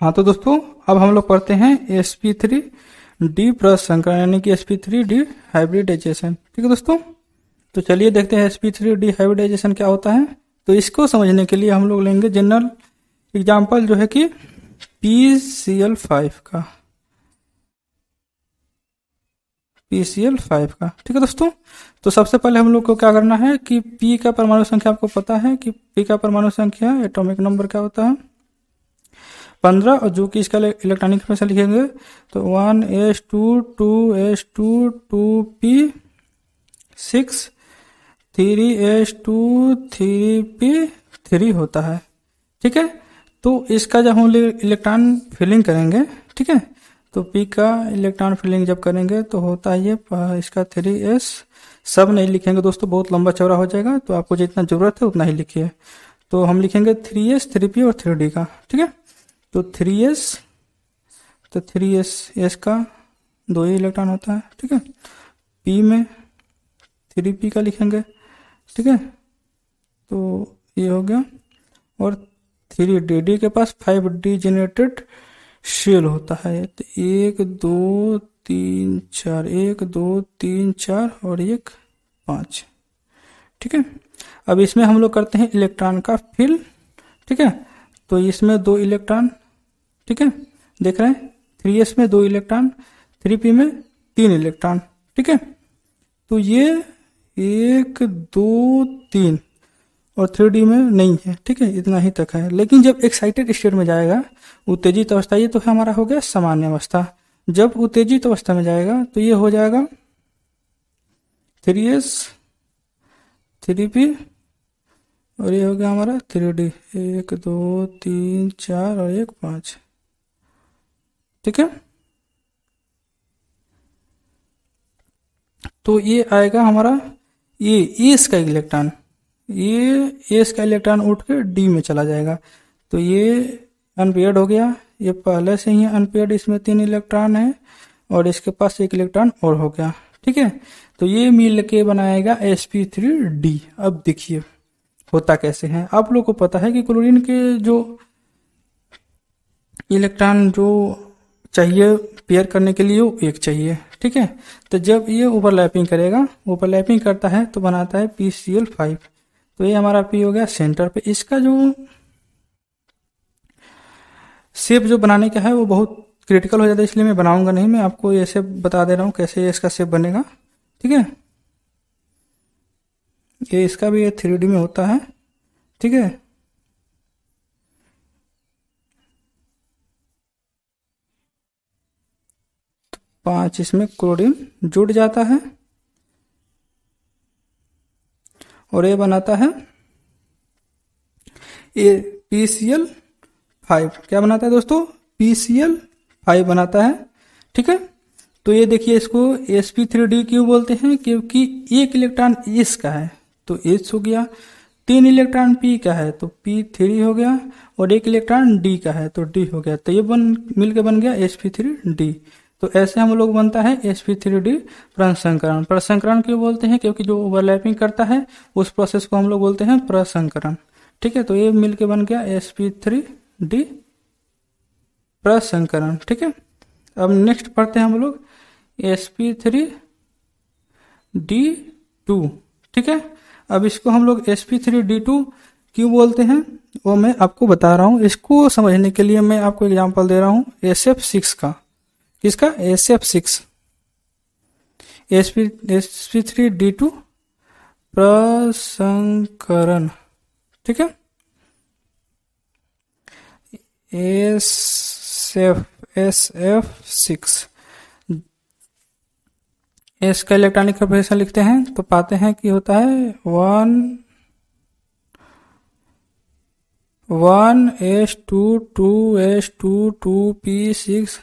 हाँ तो दोस्तों अब हम लोग पढ़ते हैं S P three D plus संकरण यानी कि S P three D hybridisation ठीक है दोस्तों तो चलिए देखते हैं S P three D hybridisation क्या होता है तो इसको समझने के लिए हम लोग लेंगे जनरल एग्जाम्पल जो है कि पी सी एल फाइव का पी सी एल फाइव का ठीक है दोस्तों तो सबसे पहले हम लोग को क्या करना है कि पी का परमाणु संख्या आपको पता है कि पी का परमाणु संख्या एटोमिक नंबर क्या होता है पंद्रह और जो कि इसका इलेक्ट्रॉनिक हमेशा लिखेंगे तो one S two two S two two P six three S two three P three होता है ठीक है तो इसका जब हम इलेक्ट्रॉन फिलिंग करेंगे ठीक है तो पी का इलेक्ट्रॉन फिलिंग जब करेंगे तो होता है ये इसका थ्री एस सब नहीं लिखेंगे दोस्तों बहुत लंबा चौड़ा हो जाएगा तो आपको जितना जरूरत है उतना ही लिखिए तो हम लिखेंगे थ्री एस थ्री पी और थ्री डी का ठीक है तो थ्री एस तो थ्री एस एस का दो ही इलेक्ट्रॉन होता है ठीक है पी में थ्री पी का लिखेंगे ठीक है तो ये हो गया और थ्री डी डी के पास फाइव डी जनरेटेड शेल होता है तो एक दो तीन चार एक दो तीन चार और एक पाँच ठीक है अब इसमें हम लोग करते हैं इलेक्ट्रॉन का फिल ठीक है तो इसमें दो इलेक्ट्रॉन ठीक है देख रहे हैं थ्री एस में दो इलेक्ट्रॉन थ्री पी में तीन इलेक्ट्रॉन ठीक है तो ये एक दो तीन और थ्री डी में नहीं है ठीक है इतना ही तक है लेकिन जब एक्साइटेड स्टेट में जाएगा उत्तेजित अवस्था ये तो हमारा हो गया सामान्य अवस्था जब उत्तेजित अवस्था में जाएगा तो ये हो जाएगा थ्री एस थ्री पी और ये हो गया हमारा थ्री डी एक दो तीन चार और एक पांच ठीक है तो ये आएगा हमारा ये एस का इलेक्ट्रॉन ये एस का इलेक्ट्रॉन उठ के डी में चला जाएगा तो ये अनपेड हो गया ये पहले से ही अनपेड इसमें तीन इलेक्ट्रॉन है और इसके पास एक इलेक्ट्रॉन और हो गया ठीक है तो ये मिल के बनाएगा sp3d थ्री डी अब देखिए होता कैसे है आप लोग को पता है कि क्लोरीन के जो इलेक्ट्रॉन जो चाहिए पेयर करने के लिए वो एक चाहिए ठीक है तो जब ये ओवरलैपिंग करेगा ओवरलैपिंग करता है तो बनाता है पी सी एल फाइव तो ये हमारा पी हो गया सेंटर पे इसका जो सेप जो बनाने का है वो बहुत क्रिटिकल हो जाता है इसलिए मैं बनाऊंगा नहीं मैं आपको ये सेप बता दे रहा हूँ कैसे इसका सेप बनेगा ठीक है ये इसका भी ये थ्री में होता है ठीक है तो पांच इसमें क्लोरीन जुड़ जाता है और ये बनाता है ये पी सी एल फाइव क्या बनाता है दोस्तों पी सी एल फाइव बनाता है ठीक है तो ये देखिए इसको एसपी थ्री डी क्यों बोलते हैं क्योंकि एक इलेक्ट्रॉन इसका है तो एच हो गया तीन इलेक्ट्रॉन पी का है तो पी थ्री हो गया और एक इलेक्ट्रॉन डी का है तो डी हो गया तो ये बन मिलकर बन गया एच पी थ्री डी तो ऐसे हम लोग बनता है एच पी थ्री डी प्रसंकरण प्रसंकरण क्यों बोलते हैं क्योंकि जो ओवरलैपिंग करता है उस प्रोसेस को हम लोग बोलते हैं प्रसंकरण ठीक है तो ये मिलके बन गया एच पी थ्री डी प्रसंकरण ठीक है अब नेक्स्ट पढ़ते हैं हम लोग S P three D two ठीक है अब इसको हम लोग एस थ्री डी टू क्यों बोलते हैं वो मैं आपको बता रहा हूँ इसको समझने के लिए मैं आपको एग्जाम्पल दे रहा हूँ एस एफ सिक्स का किसका S F six S P S P three D two प्रसंकरण ठीक है S F S F six S का इलेक्ट्रॉनिक ऑपरेशन लिखते हैं तो पाते हैं कि होता है one one S two two S two two P six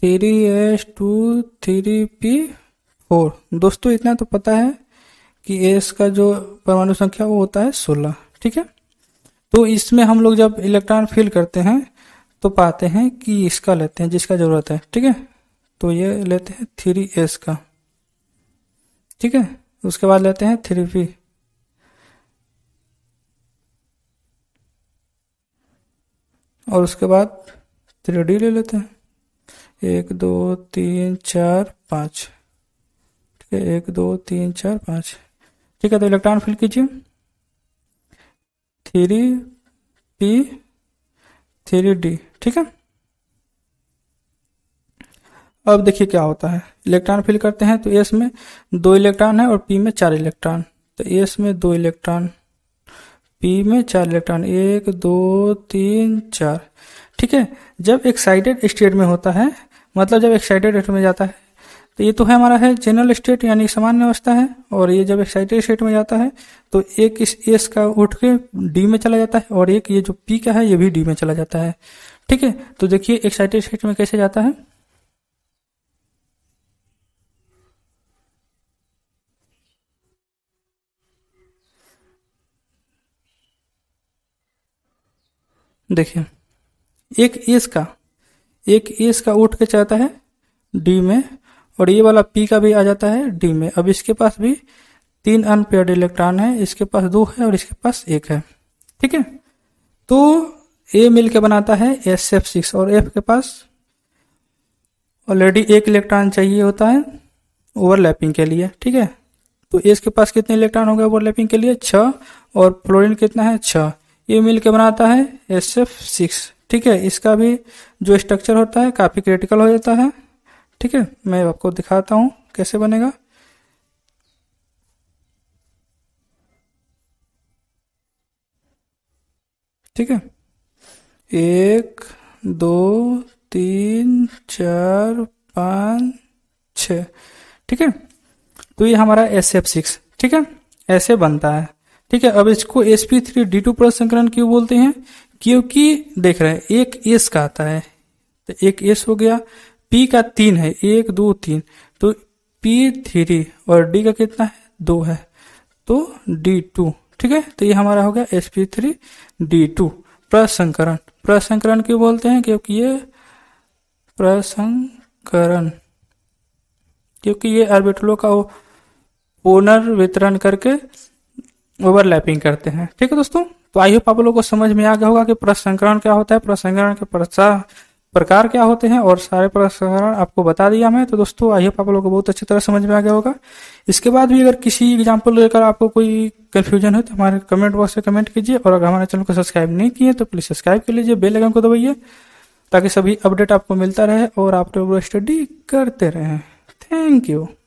three S two three P four दोस्तों इतना तो पता है कि एस का जो परमाणु संख्या वो होता है सोलह ठीक है तो इसमें हम लोग जब इलेक्ट्रॉन फिल करते हैं तो पाते हैं कि इसका लेते हैं जिसका ज़रूरत है ठीक है तो ये लेते हैं थ्री एस का ठीक है उसके बाद लेते हैं थ्री पी और उसके बाद थ्री डी ले लेते हैं एक दो तीन चार पाँच ठीक है एक दो तीन चार पाँच ठीक है तो इलेक्ट्रॉन फिल कीजिए थ्री पी थ्री डी ठीक है अब देखिए क्या होता है इलेक्ट्रॉन फिल करते हैं तो एस में दो इलेक्ट्रॉन है और पी में चार इलेक्ट्रॉन तो एस में दो इलेक्ट्रॉन पी में चार इलेक्ट्रॉन एक दो तीन चार ठीक है जब एक्साइटेड स्टेट में होता है मतलब जब एक्साइटेड स्टेट में जाता है तो ये तो है हमारा है जनरल स्टेट यानी सामान्य अवस्था है और ये जब एक्साइटेड स्टेट में जाता है तो एक इस एस का उठ के डी में चला जाता है और एक ये जो पी का है ये भी डी में चला जाता है ठीक है तो देखिए एक्साइटेड स्टेट में कैसे जाता है देखिए एक एस का एक एस का उठ के चाहता है डी में और ये वाला पी का भी आ जाता है डी में अब इसके पास भी तीन अनपेड इलेक्ट्रॉन है इसके पास दो है और इसके पास एक है ठीक है तो ए मिल के बनाता है एस एफ सिक्स और एफ के पास ऑलरेडी एक इलेक्ट्रॉन चाहिए होता है ओवरलैपिंग के लिए ठीक है तो एस के पास कितने इलेक्ट्रॉन हो गए ओवरलैपिंग के लिए छ और फ्लोरिन कितना है छ ये मिल के बनाता है एस एफ सिक्स ठीक है इसका भी जो स्ट्रक्चर होता है काफ़ी क्रिटिकल हो जाता है ठीक है मैं आपको दिखाता हूं कैसे बनेगा ठीक है एक दो तीन चार पाँच छ ठीक है तो ये हमारा एस एफ सिक्स ठीक है ऐसे बनता है ठीक है अब इसको sp3 d2 three D to संकरण क्यों बोलते हैं क्योंकि देख रहे हैं एक एस का आता है तो एक एस हो गया पी का तीन है एक दो तीन तो पी थ्री और डी का कितना है दो है तो डी टू ठीक है तो ये हमारा हो गया sp3 d2 three D two प्रसंकरण प्रसंकरण क्यों बोलते हैं क्योंकि ये प्रसंकरण क्योंकि ये आर्बिट्रो का ओनर वितरण करके ओवरलैपिंग करते हैं ठीक है दोस्तों तो आई होप आप लोगों को समझ में आ गया होगा कि प्रसंकरण क्या होता है प्रसंकरण के प्रकार क्या होते हैं और सारे प्रसंकरण आपको बता दिया मैं तो दोस्तों आई होप आप लोगों को बहुत अच्छी तरह समझ में आ गया होगा इसके बाद भी अगर किसी एग्जाम्पल लेकर आपको कोई कन्फ्यूजन हो तो हमारे कमेंट बॉक्स में कमेंट कीजिए और अगर हमारे चैनल को सब्सक्राइब नहीं किए तो प्लीज़ सब्सक्राइब कर लीजिए बेल आइकन को दबाइए ताकि सभी अपडेट आपको मिलता रहे और आप लोग स्टडी करते रहें थैंक यू